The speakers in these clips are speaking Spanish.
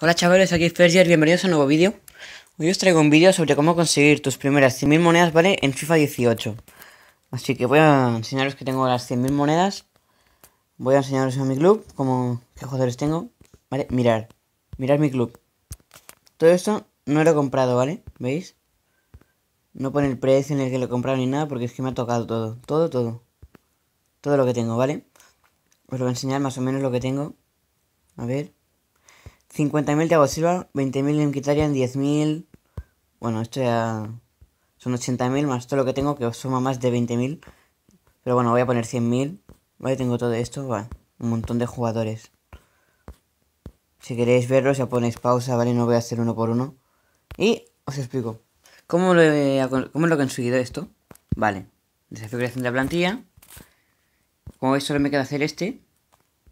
Hola chavales, aquí Ferger, bienvenidos a un nuevo vídeo. Hoy os traigo un vídeo sobre cómo conseguir tus primeras 100.000 monedas, ¿vale? En FIFA 18. Así que voy a enseñaros que tengo las 100.000 monedas. Voy a enseñaros a mi club, como qué jugadores tengo. Vale, mirar, mirar mi club. Todo esto no lo he comprado, ¿vale? ¿Veis? No pone el precio en el que lo he comprado ni nada, porque es que me ha tocado todo. Todo, todo. Todo lo que tengo, ¿vale? Os lo voy a enseñar más o menos lo que tengo. A ver. 50.000 hago Silva, 20.000 en Kitarian, 10.000... Bueno, esto ya son 80.000 más todo lo que tengo, que suma más de 20.000. Pero bueno, voy a poner 100.000. Vale, tengo todo esto, vale. Un montón de jugadores. Si queréis verlo ya ponéis pausa, ¿vale? No voy a hacer uno por uno. Y os explico. ¿Cómo lo he, conseguido esto? Vale. Desafío creación de la plantilla. Como veis, solo me queda hacer este.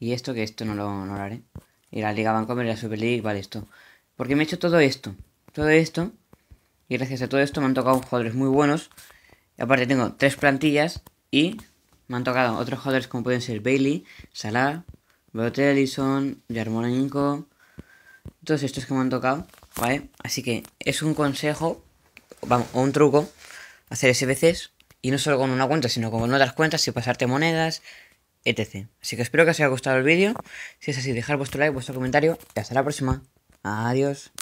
Y esto, que esto no lo, no lo haré y la Liga Bancomer y la Super League, vale, esto. Porque me he hecho todo esto, todo esto, y gracias a todo esto me han tocado jugadores muy buenos. Y aparte tengo tres plantillas y me han tocado otros jugadores como pueden ser Bailey, Salah, Bote Ellison, Inco todos estos que me han tocado, ¿vale? Así que es un consejo, vamos, o un truco, hacer SBCs y no solo con una cuenta, sino con otras cuentas y pasarte monedas etc. Así que espero que os haya gustado el vídeo. Si es así, dejad vuestro like, vuestro comentario y hasta la próxima. Adiós.